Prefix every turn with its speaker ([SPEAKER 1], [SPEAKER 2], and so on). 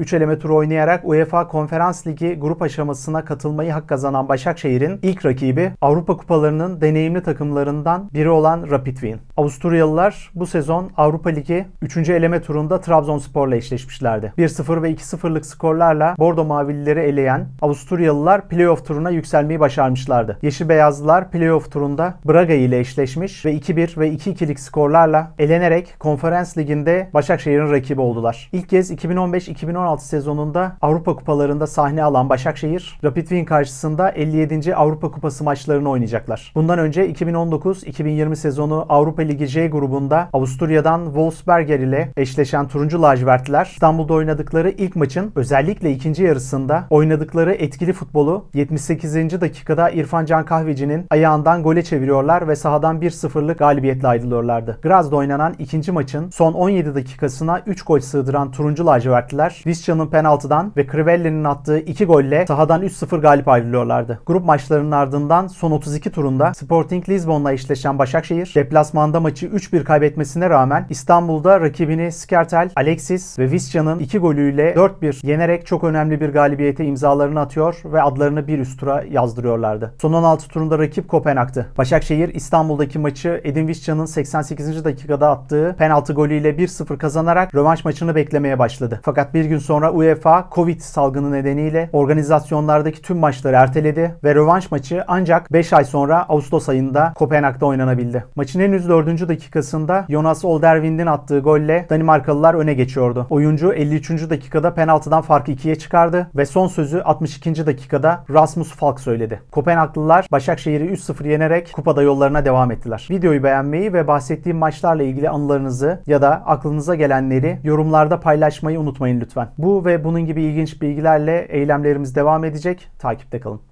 [SPEAKER 1] 3 eleme turu oynayarak UEFA Konferans Ligi grup aşamasına katılmayı hak kazanan Başakşehir'in ilk rakibi Avrupa Kupalarının deneyimli takımlarından biri olan Rapid Wien. Avusturyalılar bu sezon Avrupa Ligi 3. eleme turunda Trabzonspor'la eşleşmişlerdi. 1-0 ve 2-0'lık skorlarla Bordo Mavilileri eleyen Avusturyalılar playoff turuna yükselmeyi başarmışlardı. Yeşil Beyazlılar playoff turunda Braga ile eşleşmiş ve 2-1 ve 2-2'lik skorlarla elenerek Konferans Ligi'nde Başakşehir'in rakibi oldular. İlk kez 2015-2016 2016 sezonunda Avrupa Kupalarında sahne alan Başakşehir, Rapid Wien karşısında 57. Avrupa Kupası maçlarını oynayacaklar. Bundan önce 2019-2020 sezonu Avrupa Ligi C grubunda Avusturya'dan Wolfsberger ile eşleşen turuncu lacivertler İstanbul'da oynadıkları ilk maçın özellikle ikinci yarısında oynadıkları etkili futbolu 78. dakikada İrfan Can Kahveci'nin ayağından gole çeviriyorlar ve sahadan 1-0'lık galibiyetle ayrılıyorlardı. Graz'da oynanan ikinci maçın son 17 dakikasına 3 gol sığdıran turuncu lacivertler Viz Christian'ın penaltıdan ve Crivelli'nin attığı 2 golle sahadan 3-0 galip ayrılıyorlardı. Grup maçlarının ardından son 32 turunda Sporting Lisbon'la eşleşen Başakşehir deplasmanda maçı 3-1 kaybetmesine rağmen İstanbul'da rakibini Skertel, Alexis ve Visca'nın 2 golüyle 4-1 yenerek çok önemli bir galibiyete imzalarını atıyor ve adlarını bir üst tura yazdırıyorlardı. Son 16 turunda rakip Kopenhag'tı. Başakşehir İstanbul'daki maçı Edin Visca'nın 88. dakikada attığı penaltı golüyle 1-0 kazanarak rövanş maçını beklemeye başladı. Fakat bir gün sonra UEFA Covid salgını nedeniyle organizasyonlardaki tüm maçları erteledi ve rövanş maçı ancak 5 ay sonra Ağustos ayında Kopenhag'da oynanabildi. Maçın henüz 4. dakikasında Jonas Olderwind'in attığı golle Danimarkalılar öne geçiyordu. Oyuncu 53. dakikada penaltıdan farkı 2'ye çıkardı ve son sözü 62. dakikada Rasmus Falk söyledi. Kopenhaglılar Başakşehir'i 3-0 yenerek kupada yollarına devam ettiler. Videoyu beğenmeyi ve bahsettiğim maçlarla ilgili anılarınızı ya da aklınıza gelenleri yorumlarda paylaşmayı unutmayın lütfen. Bu ve bunun gibi ilginç bilgilerle eylemlerimiz devam edecek. Takipte kalın.